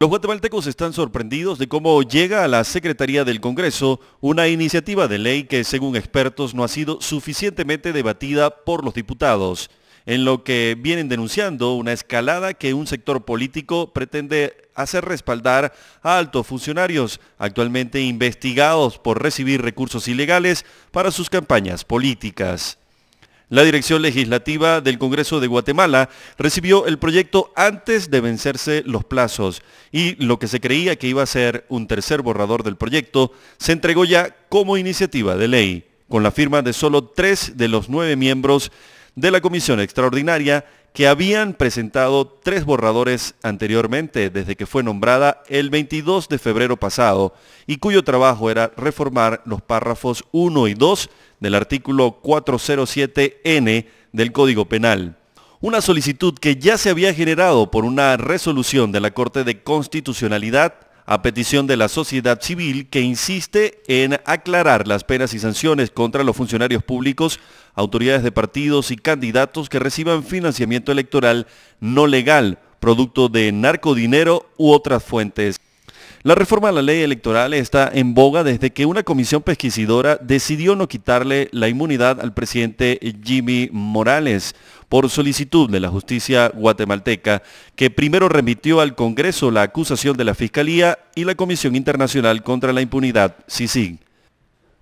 Los guatemaltecos están sorprendidos de cómo llega a la Secretaría del Congreso una iniciativa de ley que, según expertos, no ha sido suficientemente debatida por los diputados, en lo que vienen denunciando una escalada que un sector político pretende hacer respaldar a altos funcionarios actualmente investigados por recibir recursos ilegales para sus campañas políticas. La Dirección Legislativa del Congreso de Guatemala recibió el proyecto antes de vencerse los plazos y lo que se creía que iba a ser un tercer borrador del proyecto se entregó ya como iniciativa de ley, con la firma de solo tres de los nueve miembros de la Comisión Extraordinaria que habían presentado tres borradores anteriormente desde que fue nombrada el 22 de febrero pasado y cuyo trabajo era reformar los párrafos 1 y 2 del artículo 407N del Código Penal. Una solicitud que ya se había generado por una resolución de la Corte de Constitucionalidad a petición de la sociedad civil que insiste en aclarar las penas y sanciones contra los funcionarios públicos, autoridades de partidos y candidatos que reciban financiamiento electoral no legal, producto de narcodinero u otras fuentes la reforma a la ley electoral está en boga desde que una comisión pesquisidora decidió no quitarle la inmunidad al presidente Jimmy Morales por solicitud de la justicia guatemalteca, que primero remitió al Congreso la acusación de la Fiscalía y la Comisión Internacional contra la Impunidad, CICIG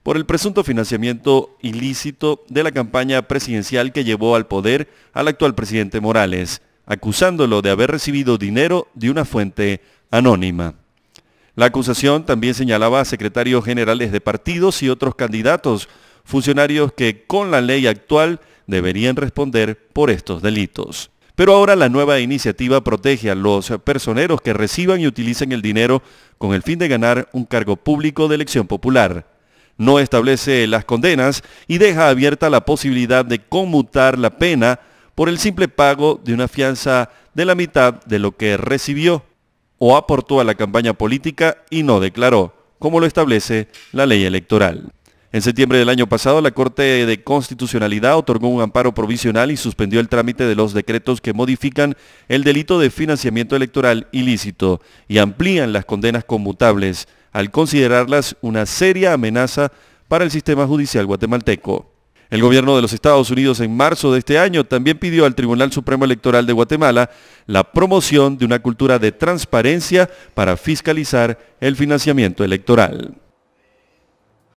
por el presunto financiamiento ilícito de la campaña presidencial que llevó al poder al actual presidente Morales, acusándolo de haber recibido dinero de una fuente anónima. La acusación también señalaba a secretarios generales de partidos y otros candidatos, funcionarios que con la ley actual deberían responder por estos delitos. Pero ahora la nueva iniciativa protege a los personeros que reciban y utilicen el dinero con el fin de ganar un cargo público de elección popular. No establece las condenas y deja abierta la posibilidad de conmutar la pena por el simple pago de una fianza de la mitad de lo que recibió o aportó a la campaña política y no declaró, como lo establece la ley electoral. En septiembre del año pasado, la Corte de Constitucionalidad otorgó un amparo provisional y suspendió el trámite de los decretos que modifican el delito de financiamiento electoral ilícito y amplían las condenas conmutables al considerarlas una seria amenaza para el sistema judicial guatemalteco. El gobierno de los Estados Unidos en marzo de este año también pidió al Tribunal Supremo Electoral de Guatemala la promoción de una cultura de transparencia para fiscalizar el financiamiento electoral.